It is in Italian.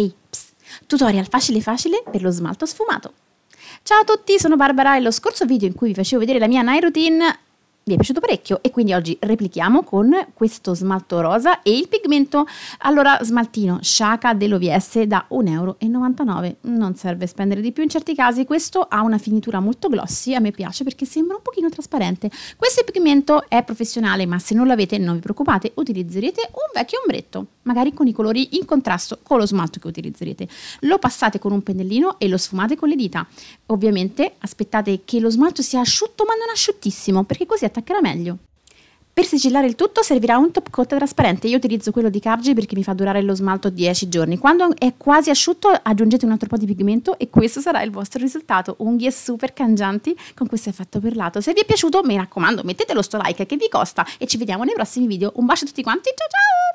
Ehi, ps, tutorial facile facile per lo smalto sfumato. Ciao a tutti, sono Barbara e lo scorso video in cui vi facevo vedere la mia night routine vi è piaciuto parecchio e quindi oggi replichiamo con questo smalto rosa e il pigmento. Allora, smaltino Shaka dell'OVS da 1,99 euro. Non serve spendere di più in certi casi. Questo ha una finitura molto glossy, a me piace perché sembra un pochino trasparente. Questo pigmento è professionale, ma se non l'avete non vi preoccupate, utilizzerete un vecchio ombretto magari con i colori in contrasto con lo smalto che utilizzerete. Lo passate con un pennellino e lo sfumate con le dita. Ovviamente aspettate che lo smalto sia asciutto ma non asciuttissimo perché così attaccherà meglio. Per sigillare il tutto servirà un top coat trasparente, io utilizzo quello di Kavji perché mi fa durare lo smalto 10 giorni. Quando è quasi asciutto aggiungete un altro po' di pigmento e questo sarà il vostro risultato, unghie super cangianti con questo effetto perlato. Se vi è piaciuto mi raccomando mettete lo sto like che vi costa e ci vediamo nei prossimi video. Un bacio a tutti quanti, ciao ciao!